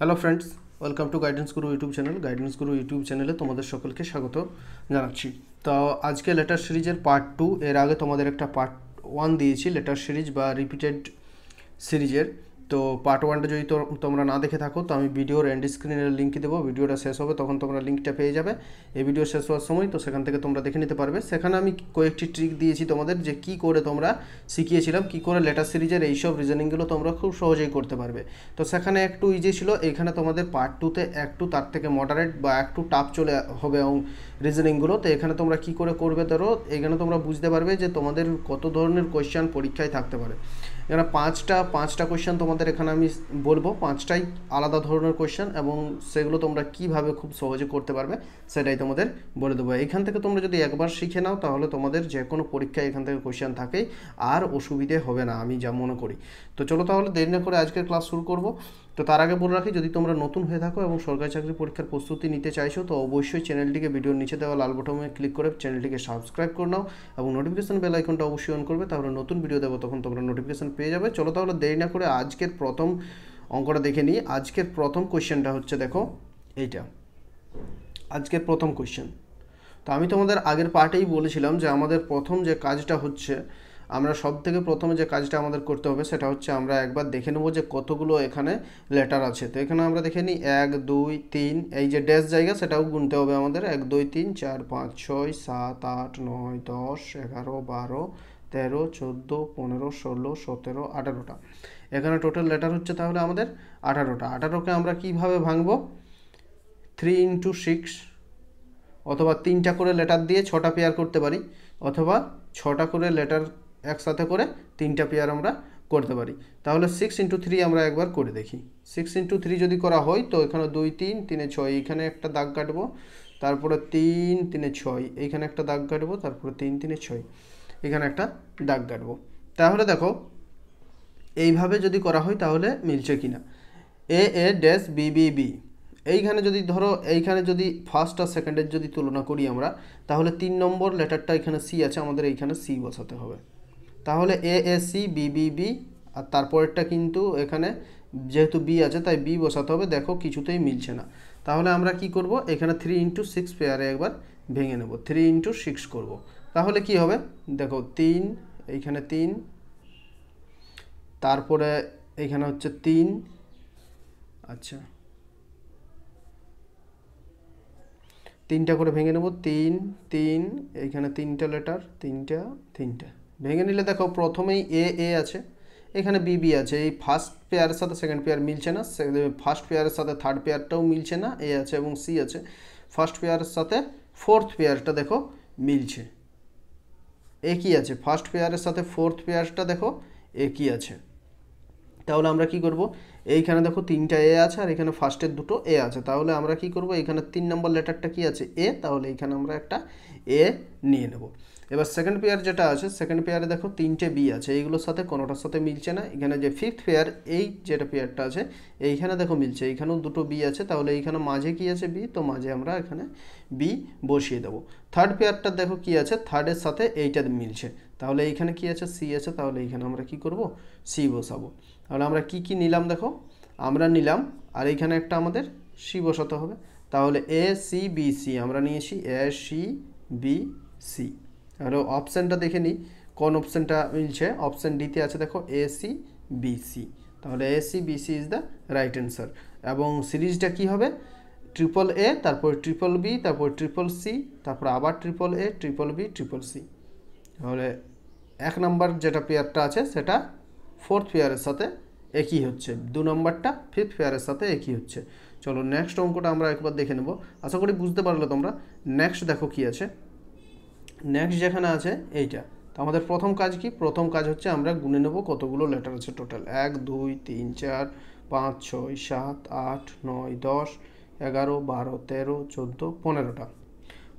hello friends welcome to guidance Guru YouTube channel guidance Guru YouTube চ্যানেলে তোমাদের সকলকে স্বাগত জানাচ্ছি তো আজকে লেটার সিরিজের পার্ট টু এর আগে তোমাদের একটা পার্ট ওয়ান দিয়েছি লেটার সিরিজ বা রিপিটেড সিরিজের তো পার্ট ওয়ানটা যদি তোমরা না দেখে থাকো তো আমি ভিডিওর এন্ড স্ক্রিনের লিঙ্ক দেবো ভিডিওটা শেষ হবে তখন তোমরা লিঙ্কটা পেয়ে যাবে এই ভিডিও শেষ হওয়ার সময় তো সেখান থেকে তোমরা দেখে নিতে পারবে সেখানে আমি কয়েকটি ট্রিক দিয়েছি তোমাদের যে কি করে তোমরা শিখিয়েছিলাম কি করে লেটার সিরিজের এইসব রিজনিংগুলো তোমরা খুব সহজেই করতে পারবে তো সেখানে একটু ইজি ছিল এখানে তোমাদের পার্ট টুতে একটু তার থেকে মডারেট বা একটু টাফ চলে হবে এবং রিজনিংগুলো তো এখানে তোমরা কি করে করবে ধরো এখানে তোমরা বুঝতে পারবে যে তোমাদের কত ধরনের কোয়েশ্চান পরীক্ষায় থাকতে পারে যারা পাঁচটা পাঁচটা কোয়েশ্চেন তোমাদের এখানে আমি বলবো পাঁচটাই আলাদা ধরনের কোয়েশ্চেন এবং সেগুলো তোমরা কিভাবে খুব সহজে করতে পারবে সেটাই তোমাদের বলে দেবো এখান থেকে তোমরা যদি একবার শিখে নাও তাহলে তোমাদের যে কোনো পরীক্ষায় এখান থেকে কোয়েশ্চেন থাকেই আর অসুবিধে হবে না আমি যা মনে করি তো চলো তাহলে দেরি না করে আজকের ক্লাস শুরু করবো তো তার আগে বলে রাখি যদি তোমরা নতুন হয়ে থাকো এবং সরকারি চাকরি পরীক্ষার প্রস্তুতি নিতে চাইছো তো অবশ্যই চ্যানেলটিকে ভিডিওর নিচে দেওয়া লাল বটমে ক্লিক করে চ্যানেলটিকে সাবস্ক্রাইব করে নাও এবং নোটিফিকেশন বেল আইকনটা অবশ্যই অন করবে তাহলে নতুন ভিডিও দেবো তখন তোমরা নোটিফিকেশন পেয়ে যাবে চলো তাহলে দেরি না করে আজকের প্রথম অঙ্কটা দেখে নিই আজকের প্রথম কোয়েশ্চেনটা হচ্ছে দেখো এইটা আজকের প্রথম কোয়েশ্চেন তো আমি তোমাদের আগের পার্টেই বলেছিলাম যে আমাদের প্রথম যে কাজটা হচ্ছে আমরা সব থেকে প্রথমে যে কাজটা আমাদের করতে হবে সেটা হচ্ছে আমরা একবার দেখে নেবো যে কতগুলো এখানে লেটার আছে তো এখানে আমরা দেখে নিই এক দুই তিন এই যে ড্যাস জায়গা সেটাও গুনতে হবে আমাদের এক দুই তিন চার পাঁচ ছয় সাত আট নয় দশ এগারো বারো তেরো চোদ্দো পনেরো ষোলো সতেরো আঠারোটা এখানে টোটাল লেটার হচ্ছে তাহলে আমাদের আঠারোটা আঠারোকে আমরা কিভাবে ভাঙবো থ্রি ইন্টু সিক্স অথবা তিনটা করে লেটার দিয়ে ছটা পেয়ার করতে পারি অথবা ছটা করে লেটার একসাথে করে তিনটা পেয়ার আমরা করতে পারি তাহলে সিক্স ইন্টু থ্রি আমরা একবার করে দেখি সিক্স ইন্টু থ্রি যদি করা হয় তো এখানে দুই তিন তিনে ছয় এইখানে একটা দাগ কাটবো তারপরে তিন তিনে ছয় এইখানে একটা দাগ কাটবো তারপরে তিন তিনে ছয় এখানে একটা দাগ কাটবো তাহলে দেখো এইভাবে যদি করা হয় তাহলে মিলছে কি না A A dash B B B এইখানে যদি ধরো এইখানে যদি ফার্স্ট আর সেকেন্ডের যদি তুলনা করি আমরা তাহলে তিন নম্বর লেটারটা এখানে সি আছে আমাদের এইখানে সি বসাতে হবে তাহলে এ এসি বিবিবি আর তারপরেরটা কিন্তু এখানে যেহেতু বি আছে তাই বি বসাতে হবে দেখো কিছুতেই মিলছে না তাহলে আমরা কি করব এখানে থ্রি ইন্টু সিক্স পেয়ারে একবার ভেঙে নেব থ্রি ইন্টু সিক্স করবো তাহলে কি হবে দেখো তিন এইখানে তিন তারপরে এইখানে হচ্ছে তিন আচ্ছা তিনটা করে ভেঙে নেব তিন তিন এইখানে তিনটা লেটার তিনটা তিনটা ভেঙে নিলে দেখো প্রথমেই এ এ আছে এখানে বিবি আছে এই ফার্স্ট পেয়ারের সাথে সেকেন্ড পেয়ার মিলছে না ফার্স্ট পেয়ারের সাথে থার্ড পেয়ারটাও মিলছে না এ আছে এবং সি আছে ফার্স্ট পেয়ারের সাথে ফোর্থ পেয়ারটা দেখো মিলছে একই আছে ফার্স্ট পেয়ারের সাথে ফোর্থ পেয়ারটা দেখো একই আছে তাহলে আমরা কি করব এইখানে দেখো তিনটা এ আছে আর এখানে ফার্স্টের দুটো এ আছে তাহলে আমরা কি করব এখানে তিন নম্বর লেটারটা কি আছে এ তাহলে এখানে আমরা একটা এ নিয়ে নেব এবার সেকেন্ড পেয়ার যেটা আছে সেকেন্ড পেয়ারে দেখো তিনটে বি আছে এইগুলোর সাথে কোনোটার সাথে মিলছে না এখানে যে ফিফথ পেয়ার এই যেটা পেয়ারটা আছে এইখানে দেখো মিলছে এইখানেও দুটো বি আছে তাহলে এইখানে মাঝে কি আছে বি তো মাঝে আমরা এখানে বি বসিয়ে দেবো থার্ড পেয়ারটা দেখো কি আছে থার্ডের সাথে এইটা মিলছে তাহলে এইখানে কি আছে সি আছে তাহলে এইখানে আমরা কি করব সি বসাবো তাহলে আমরা কি কি নিলাম দেখো আমরা নিলাম আর এইখানে একটা আমাদের সি বসাতে হবে তাহলে এ সি বি সি আমরা নিয়েছি এ সি বি সি তাহলে অপশানটা দেখে নিই কোন অপশানটা মিলছে অপশান ডিতে আছে দেখো এসি বিসি তাহলে AC BC is the right answer এবং সিরিজটা কি হবে ট্রিপল এ তারপর ট্রিপল বি তারপর ট্রিপল সি তারপর আবার triple A triple B triple C তাহলে এক নম্বর যেটা পেয়ারটা আছে সেটা ফোর্থ পেয়ারের সাথে একই হচ্ছে দু নম্বরটা ফিফথ পেয়ারের সাথে একই হচ্ছে চলো নেক্সট অঙ্কটা আমরা একবার দেখে নেব আশা করি বুঝতে পারলে তোমরা নেক্সট দেখো কি আছে নেক্সট যেখানে আছে এইটা তো আমাদের প্রথম কাজ কি প্রথম কাজ হচ্ছে আমরা গুনে নেব কতগুলো লেটার আছে টোটাল এক দুই তিন চার পাঁচ ছয় সাত আট নয় দশ এগারো বারো তেরো চোদ্দো পনেরোটা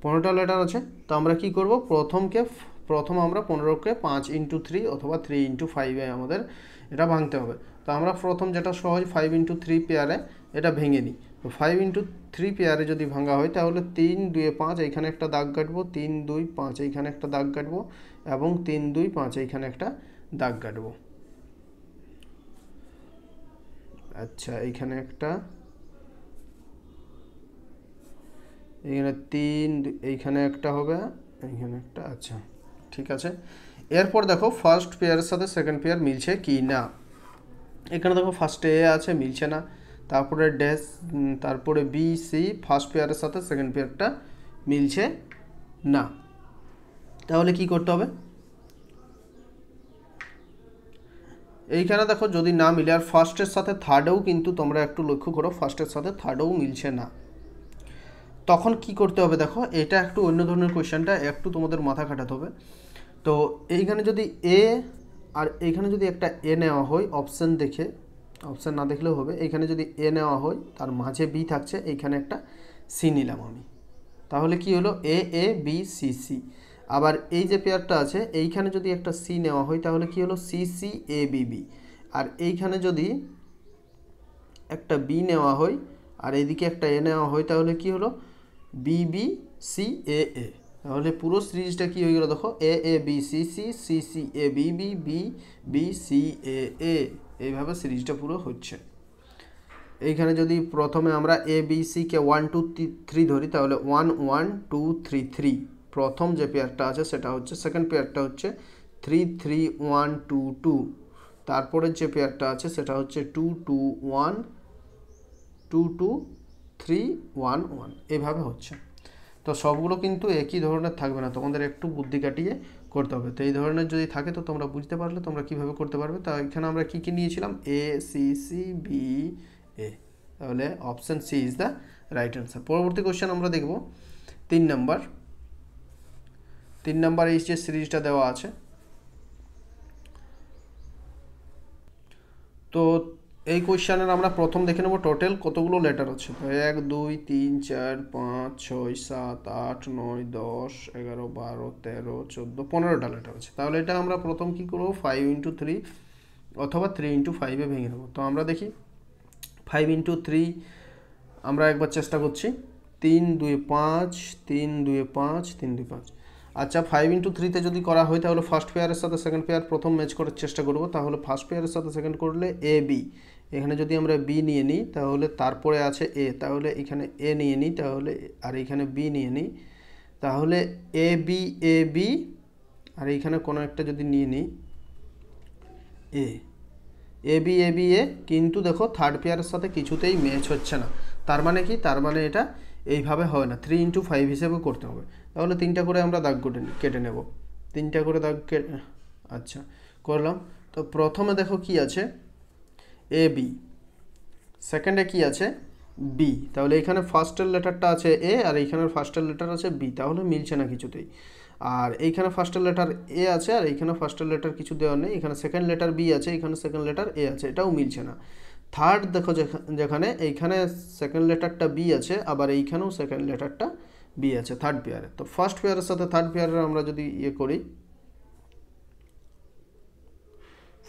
পনেরোটা লেটার আছে তো আমরা কি করব প্রথমকে প্রথম আমরা পনেরোকে পাঁচ ইন্টু থ্রি অথবা থ্রি ইন্টু ফাইভে আমাদের এটা ভাঙতে হবে তো আমরা প্রথম যেটা সহজ ফাইভ ইন্টু থ্রি পেয়ারে এটা ভেঙে নিই তো ফাইভ ইন্টু থ্রি পেয়ারে যদি ভাঙা হয় তাহলে তিন দুই পাঁচ এইখানে একটা দাগ কাটবো তিন দুই পাঁচ এইখানে একটা দাগ কাটবো এবং তিন দুই পাঁচ এইখানে একটা দাগ কাটবো আচ্ছা এইখানে একটা এইখানে তিন এইখানে একটা হবে এইখানে একটা আচ্ছা ঠিক আছে এরপর দেখো ফার্স্ট পেয়ারের সাথে সেকেন্ড পেয়ার মিলছে কি না এখানে দেখো ফার্স্টে এ আছে মিলছে না তারপরে ড্যাশ তারপরে বি সি ফার্স্ট পেয়ারের সাথে সেকেন্ড পেয়ারটা মিলছে না তাহলে কি করতে হবে এইখানে দেখো যদি না মিলে আর ফার্স্টের সাথে থার্ডেও কিন্তু তোমরা একটু লক্ষ্য করো ফার্স্টের সাথে থার্ডেও মিলছে না তখন কি করতে হবে দেখো এটা একটু অন্য ধরনের কোয়েশ্চানটা একটু তোমাদের মাথা খাটাতে হবে তো এইখানে যদি এ আর এইখানে যদি একটা এ নেওয়া হয় অপশান দেখে অপশান না দেখলেও হবে এখানে যদি এ নেওয়া হয় তার মাঝে বি থাকছে এইখানে একটা সি নিলাম আমি তাহলে কি হলো A A B C C আবার এই যে পেয়ারটা আছে এইখানে যদি একটা সি নেওয়া হয় তাহলে কি হলো C C A B B আর এইখানে যদি একটা বি নেওয়া হয় আর এইদিকে একটা এ নেওয়া হয় তাহলে কি হলো B B C A A তাহলে পুরো সিরিজটা কী হয়ে গেলো দেখো A A B C C C C A B B B B C A A এইভাবে সিরিজটা পুরো হচ্ছে এইখানে যদি প্রথমে আমরা A B one two three ধরি তাহলে one one two three three প্রথম যে পেয়ারটা আছে সেটা হচ্ছে সেকেন্ড পেয়ারটা হচ্ছে three three one two two তারপরের যে পেয়ারটা আছে সেটা হচ্ছে two two one two two three one one এভাবে হচ্ছে তো সবগুলো কিন্তু একই ধরনের থাকবে না তোমাদের একটু বুদ্ধি কাটিয়ে করতে হবে তো এই ধরনের যদি থাকে তো তোমরা বুঝতে পারলে তোমরা কিভাবে করতে পারবে তা এখানে আমরা কি কি নিয়েছিলাম A C C B A তাহলে option C is the right answer পরবর্তী কোশ্চেন আমরা দেখব তিন নাম্বার তিন নাম্বার এই যে সিরিজটা দেওয়া আছে তো এই কোয়েশ্চানের আমরা প্রথম দেখে নেব টোটাল কতগুলো লেটার আছে তো এক দুই তিন চার পাঁচ ছয় সাত আট নয় দশ এগারো বারো তেরো চোদ্দো পনেরোটা লেটার আছে তাহলে এটা আমরা প্রথম কী করবো ফাইভ ইন্টু থ্রি অথবা থ্রি ইন্টু ফাইভে ভেঙে নেবো তো আমরা দেখি ফাইভ ইন্টু থ্রি আমরা একবার চেষ্টা করছি তিন দুই পাঁচ তিন দুই পাঁচ তিন দুই পাঁচ আচ্ছা ফাইভ ইন্টু থ্রিতে যদি করা হয় তাহলে ফার্স্ট পেয়ারের সাথে সেকেন্ড পেয়ার প্রথম ম্যাচ করার চেষ্টা করবো তাহলে ফার্স্ট পেয়ারের সাথে সেকেন্ড করলে এ বি এখানে যদি আমরা বি নিয়ে নিই তাহলে তারপরে আছে এ তাহলে এখানে এ নিয়ে নিই তাহলে আর এখানে বি নিয়ে নিই তাহলে এ বি এ বি আর এইখানে কোনো একটা যদি নিয়ে নিই এ A B A B A কিন্তু দেখো থার্ড পেয়ারের সাথে কিছুতেই ম্যাচ হচ্ছে না তার মানে কি তার মানে এটা এইভাবে হয় না থ্রি ইন্টু ফাইভ হিসেবে করতে হবে তাহলে তিনটা করে আমরা দাগ কেটে কেটে নেব তিনটা করে দাগ আচ্ছা করলাম তো প্রথমে দেখো কি আছে এ বি সেকেন্ডে কি আছে বি তাহলে এখানে ফার্স্টের লেটারটা আছে এ আর এইখানে ফার্স্টের লেটার আছে বি তাহলে মিলছে না কিছুতেই আর এইখানে ফার্স্টের লেটার এ আছে আর এইখানে ফার্স্টের লেটার কিছু দেওয়া নেই এখানে সেকেন্ড লেটার বি আছে এখানে সেকেন্ড লেটার এ আছে এটাও মিলছে না থার্ড দেখো যেখানে এইখানে সেকেন্ড লেটারটা বি আছে আবার এইখানেও সেকেন্ড লেটারটা বি আছে থার্ড পেয়ারে তো ফার্স্ট পেয়ারের সাথে থার্ড পেয়ারের আমরা যদি ইয়ে করি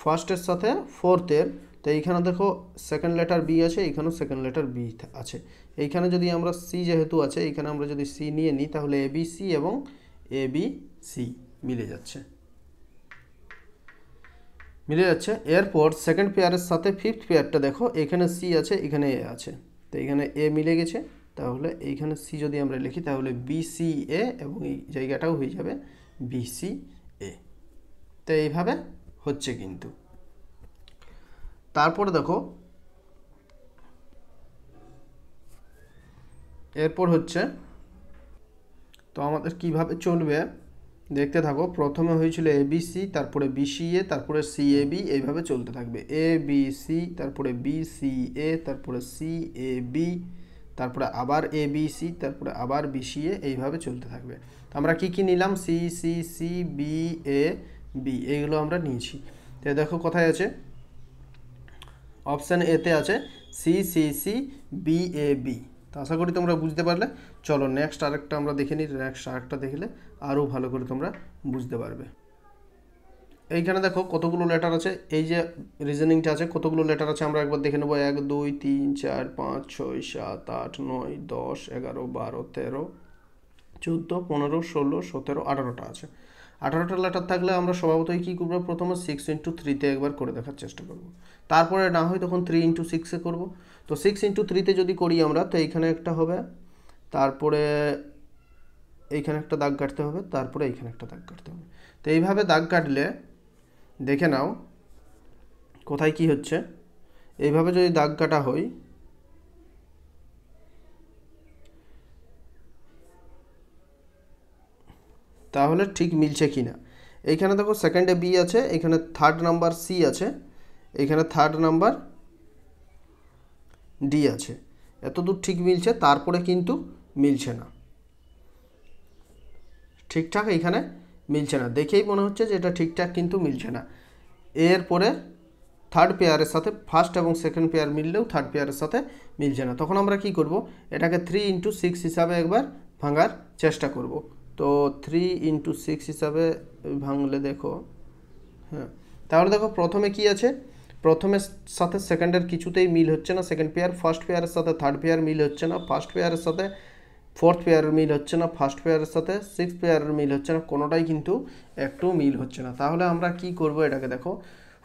ফার্স্টের সাথে ফোর্থের তো এইখানে দেখো সেকেন্ড লেটার বি আছে এইখানেও সেকেন্ড লেটার বি আছে এইখানে যদি আমরা সি যেহেতু আছে এইখানে আমরা যদি সি নিয়ে নিই তাহলে এ বি সি এবং এ বি সি মিলে যাচ্ছে মিলে যাচ্ছে এরপর সেকেন্ড পেয়ারের সাথে ফিফথ পেয়ারটা দেখো এখানে সি আছে এখানে এ আছে তো এখানে এ মিলে গেছে তাহলে এইখানে সি যদি আমরা লিখি তাহলে বিসি এ এবং এই জায়গাটাও হয়ে যাবে বিসি এ তো এইভাবে হচ্ছে কিন্তু তারপরে দেখো এরপর হচ্ছে তো আমাদের কিভাবে চলবে দেখতে থাকো প্রথমে হয়েছিল এবিসি তারপরে বিসিএ তারপরে সি এ বি এইভাবে চলতে থাকবে এ বি সি তারপরে বি সি এ তারপরে সি এ বি তারপরে আবার এ বি সি তারপরে আবার বিসিএ এইভাবে চলতে থাকবে তো আমরা কী কী নিলাম C C C B A B এইগুলো আমরা নিয়েছি তো দেখো কোথায় আছে অপশান এতে আছে C C C B A B তো আশা করি তোমরা বুঝতে পারলে চলো নেক্সট আরেকটা আমরা দেখে নিই নেক্সট আরেকটা দেখলে আরও ভালো করে তোমরা বুঝতে পারবে এইখানে দেখো কতগুলো লেটার আছে এই যে রিজনিংটা আছে কতগুলো লেটার আছে আমরা একবার দেখে নেবো এক দুই তিন চার পাঁচ ছয় সাত আট নয় দশ এগারো বারো তেরো চোদ্দো পনেরো ষোলো সতেরো আঠারোটা আছে আঠারোটা লেটার থাকলে আমরা স্বভাবতই কী করবো প্রথমে সিক্স ইন্টু থ্রিতে একবার করে দেখার চেষ্টা করব তারপরে না হয় তখন থ্রি ইন্টু সিক্সে করবো তো সিক্স ইন্টু থ্রিতে যদি করি আমরা তো এইখানে একটা হবে তারপরে এইখানে একটা দাগ কাটতে হবে তারপরে এইখানে একটা দাগ কাটতে হবে তো এইভাবে দাগ কাটলে দেখে নাও কোথায় কি হচ্ছে এইভাবে যদি দাগ কাটা হয় তাহলে ঠিক মিলছে কি না এইখানে দেখো সেকেন্ডে বি আছে এখানে থার্ড নাম্বার সি আছে এখানে থার্ড নাম্বার ডি আছে এতদূর ঠিক মিলছে তারপরে কিন্তু মিলছে না ঠিকঠাক এইখানে মিলছে না দেখেই মনে হচ্ছে যে এটা ঠিকঠাক কিন্তু মিলছে না এরপরে থার্ড পেয়ারের সাথে ফার্স্ট এবং সেকেন্ড পেয়ার মিললেও থার্ড পেয়ারের সাথে মিলছে না তখন আমরা কি করব এটাকে থ্রি ইন্টু সিক্স হিসাবে একবার ভাঙার চেষ্টা করব তো থ্রি ইন্টু সিক্স হিসাবে ভাঙলে দেখো হ্যাঁ তাহলে দেখো প্রথমে কি আছে প্রথমে সাথে সেকেন্ডের কিছুতেই মিল হচ্ছে না সেকেন্ড পেয়ার ফার্স্ট পেয়ারের সাথে থার্ড পেয়ার মিল হচ্ছে না ফার্স্ট পেয়ারের সাথে ফোর্থ পেয়ারের মিল হচ্ছে না ফার্স্ট পেয়ারের সাথে সিক্স পেয়ারের মিল হচ্ছে না কোনোটাই কিন্তু একটু মিল হচ্ছে না তাহলে আমরা কি করব এটাকে দেখো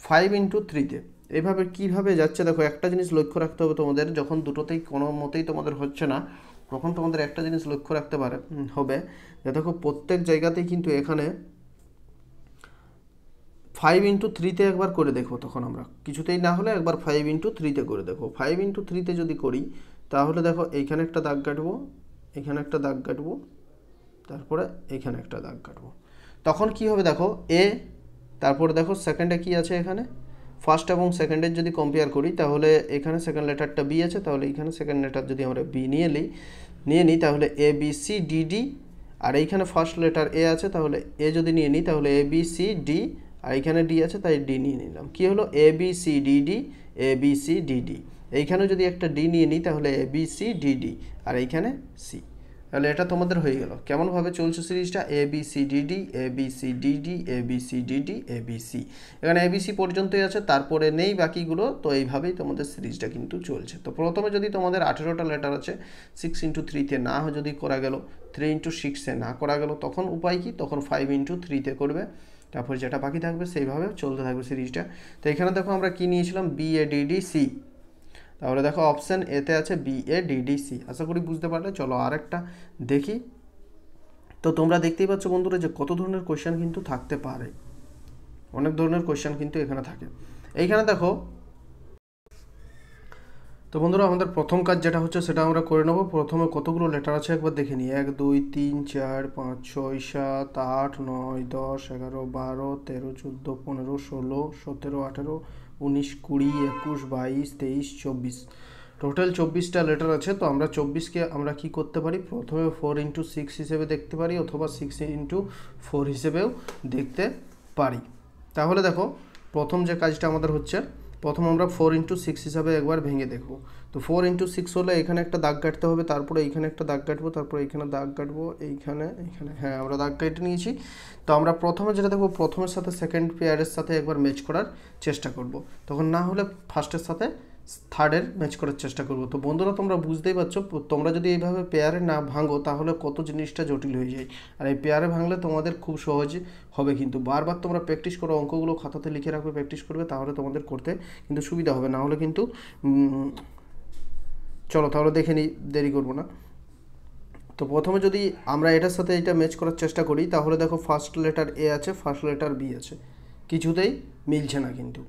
ফাইভ ইন্টু থ্রিতে এভাবে কীভাবে যাচ্ছে দেখো একটা জিনিস লক্ষ্য রাখতে হবে তোমাদের যখন দুটোতেই কোনো মতেই তোমাদের হচ্ছে না তখন তোমাদের একটা জিনিস লক্ষ্য রাখতে পারে হবে যে দেখো প্রত্যেক জায়গাতেই কিন্তু এখানে ফাইভ ইন্টু থ্রিতে একবার করে দেখবো তখন আমরা কিছুতেই না হলে একবার ফাইভ ইন্টু থ্রিতে করে দেখো ফাইভ ইন্টু থ্রিতে যদি করি তাহলে দেখো এইখানে একটা দাগ কাটবো এখানে একটা দাগ কাটবো তারপরে এখানে একটা দাগ কাটবো তখন কি হবে দেখো এ তারপরে দেখো সেকেন্ডে কি আছে এখানে ফার্স্ট এবং সেকেন্ডের যদি কম্পেয়ার করি তাহলে এখানে সেকেন্ড লেটারটা বি আছে তাহলে এখানে সেকেন্ড লেটার যদি আমরা বি নিয়ে নিই নিয়ে নিই তাহলে A B C D D আর এইখানে ফার্স্ট লেটার এ আছে তাহলে এ যদি নিয়ে নিই তাহলে এ বি সি ডি আর এইখানে ডি আছে তাই ডি নিয়ে নিলাম কী হলো A B C D D A B C D D এইখানে যদি একটা ডি নিয়ে নিই তাহলে A B C D D আর এইখানে সি তাহলে এটা তোমাদের হয়ে গেল কেমনভাবে চলছে সিরিজটা A B C D D A B C D D A B C D D A B C এখানে এ বি সি পর্যন্তই আছে তারপরে নেই বাকিগুলো তো এইভাবেই তোমাদের সিরিজটা কিন্তু চলছে তো প্রথমে যদি তোমাদের আঠেরোটা লেটার আছে সিক্স ইন্টু থ্রিতে না যদি করা গেল থ্রি ইন্টু সিক্সে না করা গেল তখন উপায় কি তখন ফাইভ ইন্টু থ্রিতে করবে তারপর যেটা বাকি থাকবে সেইভাবে চলতে থাকবে সিরিজটা তো এখানে দেখো আমরা কী নিয়েছিলাম বি এ ডি সি তাহলে দেখো অপশান এতে আছে বি এ ডিডিসি আশা করি বুঝতে পারলে চলো আর একটা দেখি তো তোমরা দেখতেই পাচ্ছ বন্ধুরা যে কত ধরনের কোয়েশ্চেন কিন্তু থাকতে পারে অনেক ধরনের কোয়েশ্চেন কিন্তু এখানে থাকে এইখানে দেখো তো বন্ধুরা আমাদের প্রথম কাজ যেটা হচ্ছে সেটা আমরা করে নেবো প্রথমে কতগুলো লেটার আছে একবার দেখে নিই এক দুই তিন চার পাঁচ ছয় সাত আট নয় দশ এগারো বারো তেরো চোদ্দো পনেরো ষোলো সতেরো আঠেরো উনিশ কুড়ি একুশ বাইশ তেইশ চব্বিশ টোটাল চব্বিশটা লেটার আছে তো আমরা চব্বিশকে আমরা কি করতে পারি প্রথমে ফোর ইন্টু সিক্স হিসেবে দেখতে পারি অথবা সিক্স ইন্টু ফোর হিসেবেও দেখতে পারি তাহলে দেখো প্রথম যে কাজটা আমাদের হচ্ছে প্রথম আমরা ফোর ইন্টু সিক্স হিসাবে একবার ভেঙে দেখব তো ফোর ইন্টু সিক্স হলে এখানে একটা দাগ কাটতে হবে তারপরে এইখানে একটা দাগ কাটবো তারপরে এইখানে দাগ কাটবো এইখানে এইখানে হ্যাঁ আমরা দাগ কেটে নিয়েছি তো আমরা প্রথমে যেটা দেখবো প্রথমের সাথে সেকেন্ড পেয়ারের সাথে একবার ম্যাচ করার চেষ্টা করব তখন না হলে ফার্স্টের সাথে থার্ডের ম্যাচ করার চেষ্টা করব তো বন্ধুরা তোমরা বুঝতেই পারছো তোমরা যদি এইভাবে পেয়ারে না ভাঙো তাহলে কত জিনিসটা জটিল হয়ে যায় আর এই পেয়ারে ভাঙলে তোমাদের খুব সহজ হবে কিন্তু বারবার তোমরা প্র্যাকটিস করো অঙ্কগুলো খাতাতে লিখে রাখবে প্র্যাকটিস করবে তাহলে তোমাদের করতে কিন্তু সুবিধা হবে না হলে কিন্তু চলো তাহলে দেখে নিই দেরি করবো না তো প্রথমে যদি আমরা এটার সাথে এটা ম্যাচ করার চেষ্টা করি তাহলে দেখো ফার্স্ট লেটার এ আছে ফার্স্ট লেটার বি আছে কিছুতেই মিলছে না কিন্তু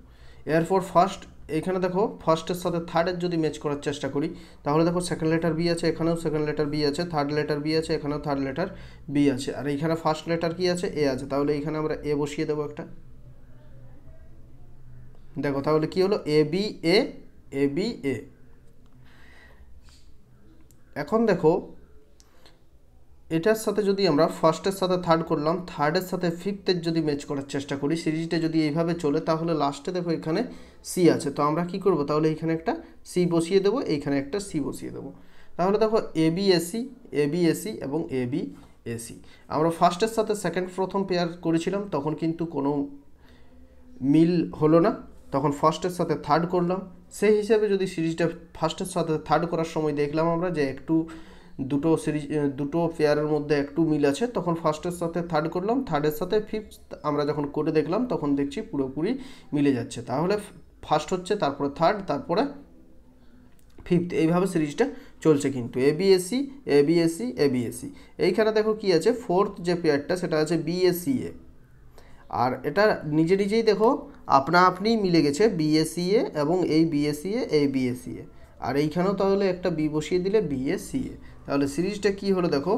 এরপর ফার্স্ট এখানে দেখো ফার্স্টের সাথে থার্ডের যদি ম্যাচ করার চেষ্টা করি তাহলে দেখো সেকেন্ড লেটার বি আছে এখানেও সেকেন্ড লেটার বি আছে থার্ড লেটার বি আছে এখানেও থার্ড লেটার বি আছে আর এখানে ফার্স্ট লেটার কি আছে এ আছে তাহলে এখানে আমরা এ বসিয়ে দেবো একটা দেখো তাহলে কি হলো A B A A B A এখন দেখো এটার সাথে যদি আমরা ফার্স্টের সাথে থার্ড করলাম থার্ডের সাথে ফিফথের যদি ম্যাচ করার চেষ্টা করি সিরিজটা যদি এইভাবে চলে তাহলে লাস্টে দেখো এখানে সি আছে তো আমরা কি করব তাহলে এইখানে একটা সি বসিয়ে দেবো এইখানে একটা সি বসিয়ে দেবো তাহলে দেখো A B A C A B A C এবং এ বি এসি আমরা ফার্স্টের সাথে সেকেন্ড প্রথম পেয়ার করেছিলাম তখন কিন্তু কোনো মিল হলো না তখন ফার্স্টের সাথে থার্ড করলাম সেই হিসাবে যদি সিরিজটা ফার্স্টের সাথে থার্ড করার সময় দেখলাম আমরা যে একটু দুটো সিরিজ দুটো পেয়ারের মধ্যে একটু মিল আছে তখন ফার্স্টের সাথে থার্ড করলাম থার্ডের সাথে ফিফথ আমরা যখন করে দেখলাম তখন দেখছি পুরোপুরি মিলে যাচ্ছে তাহলে ফার্স্ট হচ্ছে তারপরে থার্ড তারপরে ফিফথ এইভাবে সিরিজটা চলছে কিন্তু এবিএসসি এবিএসসি এবিএসসি এইখানে দেখো কি আছে ফোর্থ যে পেয়ারটা সেটা আছে এ আর এটা নিজে নিজেই দেখো আপনা আপনি মিলে গেছে এ এবং এই বিএসসিএ এই এ আর এইখানেও তাহলে একটা বি বসিয়ে দিলে বিএসসিএ তাহলে সিরিজটা কি হলো দেখো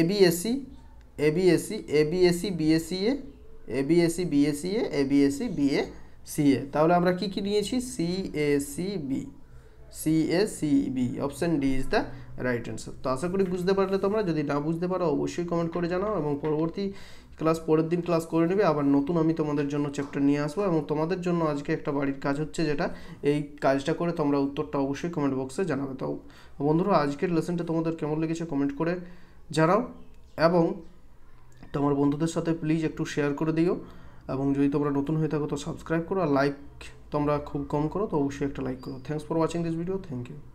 A B S C A B S C A B S C B S C A A B S C B S C A A B S C B A A তাহলে আমরা কি কি নিয়েছি C B B option D is the right answer তো আশা করি বুঝতে পারলে তোমরা যদি না বুঝতে পারো অবশ্যই কমেন্ট করে জানাও এবং পরবর্তী ক্লাস পরের দিন ক্লাস করে নেবে আবার নতুন আমি তোমাদের জন্য চ্যাপ্টার নিয়ে আসবো এবং তোমাদের জন্য আজকে একটা বাড়ির কাজ হচ্ছে যেটা এই কাজটা করে তোমরা উত্তরটা অবশ্যই কমেন্ট বক্সে জানাবে তাও বন্ধুরা আজকের লেসনটা তোমাদের কেমন লেগেছে কমেন্ট করে জানাও এবং তোমার বন্ধুদের সাথে প্লিজ একটু শেয়ার করে দিও এবং যদি তোমরা নতুন হয়ে থাকো তো সাবস্ক্রাইব করো আর লাইক তোমরা খুব কম করো তো অবশ্যই একটা লাইক করো thanks for watching this video thank you